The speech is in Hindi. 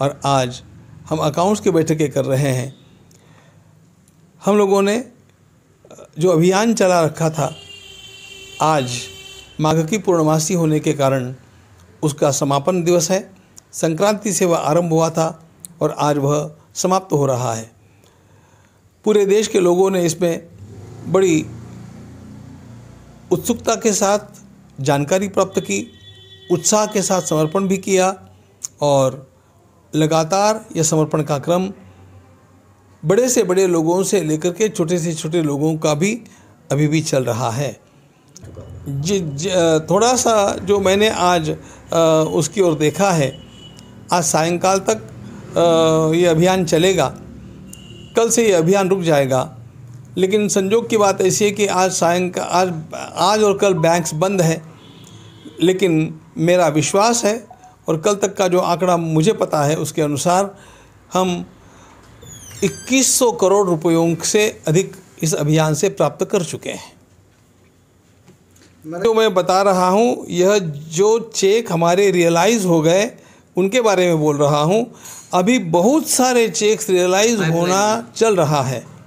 और आज हम अकाउंट्स की बैठकें कर रहे हैं हम लोगों ने जो अभियान चला रखा था आज माघ की पूर्णमासी होने के कारण उसका समापन दिवस है संक्रांति से वह आरंभ हुआ था और आज वह समाप्त हो रहा है पूरे देश के लोगों ने इसमें बड़ी उत्सुकता के साथ जानकारी प्राप्त की उत्साह के साथ समर्पण भी किया और लगातार यह समर्पण का क्रम बड़े से बड़े लोगों से लेकर के छोटे से छोटे लोगों का भी अभी भी चल रहा है जी थोड़ा सा जो मैंने आज आ, उसकी ओर देखा है आज सायंकाल तक ये अभियान चलेगा कल से ये अभियान रुक जाएगा लेकिन संजोग की बात ऐसी है कि आज सायंकाल आज आज और कल बैंक्स बंद है लेकिन मेरा विश्वास है और कल तक का जो आंकड़ा मुझे पता है उसके अनुसार हम 2100 करोड़ रुपयों से अधिक इस अभियान से प्राप्त कर चुके हैं जो मैं बता रहा हूँ यह जो चेक हमारे रियलाइज़ हो गए उनके बारे में बोल रहा हूँ अभी बहुत सारे चेक्स रियलाइज़ होना चल रहा है